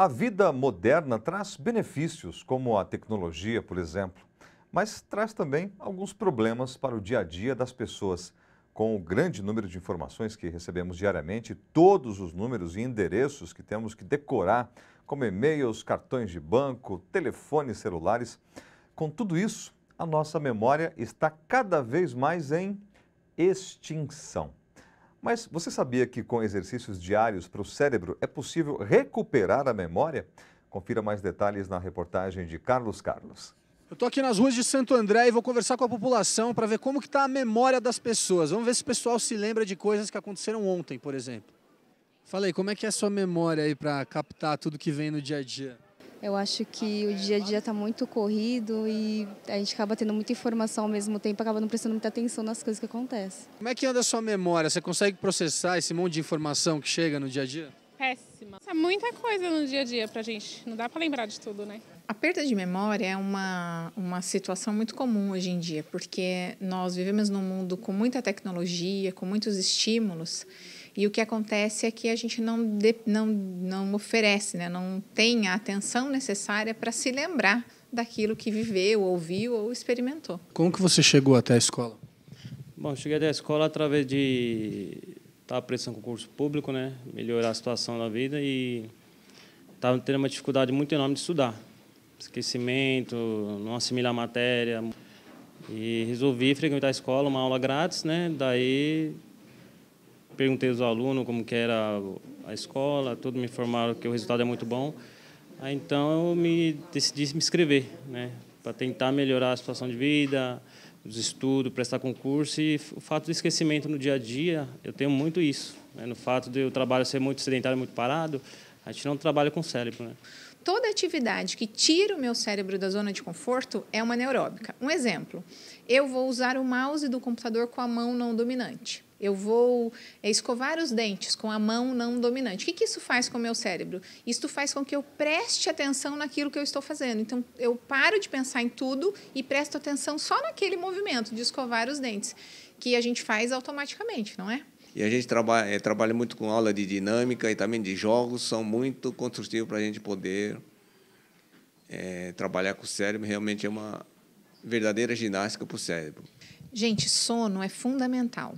A vida moderna traz benefícios, como a tecnologia, por exemplo, mas traz também alguns problemas para o dia a dia das pessoas. Com o grande número de informações que recebemos diariamente, todos os números e endereços que temos que decorar, como e-mails, cartões de banco, telefones celulares, com tudo isso, a nossa memória está cada vez mais em extinção. Mas você sabia que com exercícios diários para o cérebro é possível recuperar a memória? Confira mais detalhes na reportagem de Carlos Carlos. Eu estou aqui nas ruas de Santo André e vou conversar com a população para ver como está a memória das pessoas. Vamos ver se o pessoal se lembra de coisas que aconteceram ontem, por exemplo. Falei, como é que é a sua memória aí para captar tudo que vem no dia a dia? Eu acho que o dia a dia está muito corrido e a gente acaba tendo muita informação ao mesmo tempo, acaba não prestando muita atenção nas coisas que acontecem. Como é que anda a sua memória? Você consegue processar esse monte de informação que chega no dia a dia? Péssima. É muita coisa no dia a dia pra gente. Não dá para lembrar de tudo, né? A perda de memória é uma, uma situação muito comum hoje em dia, porque nós vivemos num mundo com muita tecnologia, com muitos estímulos, e o que acontece é que a gente não, de, não, não oferece, né? não tem a atenção necessária para se lembrar daquilo que viveu, ouviu ou experimentou. Como que você chegou até a escola? Bom, cheguei até a escola através de estar tá prestando concurso público, né? melhorar a situação da vida e estava tendo uma dificuldade muito enorme de estudar esquecimento, não assimilar matéria. E resolvi frequentar a escola, uma aula grátis, né? Daí perguntei aos alunos como que era a escola, tudo me informaram que o resultado é muito bom. Aí, então eu me decidi me inscrever, né? Para tentar melhorar a situação de vida, os estudos, prestar concurso e o fato do esquecimento no dia a dia, eu tenho muito isso. Né? No fato de o trabalho ser muito sedentário, muito parado, a gente não trabalha com cérebro, né? Toda atividade que tira o meu cérebro da zona de conforto é uma neuróbica. Um exemplo, eu vou usar o mouse do computador com a mão não dominante. Eu vou é, escovar os dentes com a mão não dominante. O que, que isso faz com o meu cérebro? Isso faz com que eu preste atenção naquilo que eu estou fazendo. Então, eu paro de pensar em tudo e presto atenção só naquele movimento de escovar os dentes, que a gente faz automaticamente, não é? E a gente trabalha, eh, trabalha muito com aula de dinâmica e também de jogos, são muito construtivos para a gente poder é, trabalhar com o cérebro. Realmente é uma verdadeira ginástica para o cérebro. Gente, sono é fundamental.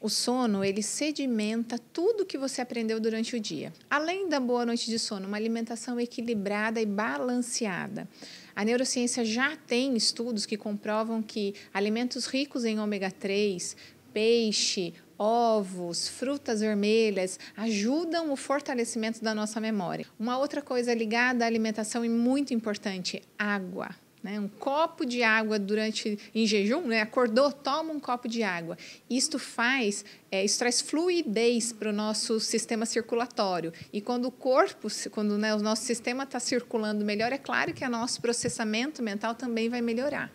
O sono, ele sedimenta tudo que você aprendeu durante o dia. Além da boa noite de sono, uma alimentação equilibrada e balanceada. A neurociência já tem estudos que comprovam que alimentos ricos em ômega 3, peixe, ovos, frutas vermelhas ajudam o fortalecimento da nossa memória. Uma outra coisa ligada à alimentação e muito importante, água. Né? Um copo de água durante em jejum, né? acordou, toma um copo de água. Isto faz, é, isso traz fluidez para o nosso sistema circulatório. E quando o corpo, quando né, o nosso sistema está circulando melhor, é claro que o nosso processamento mental também vai melhorar.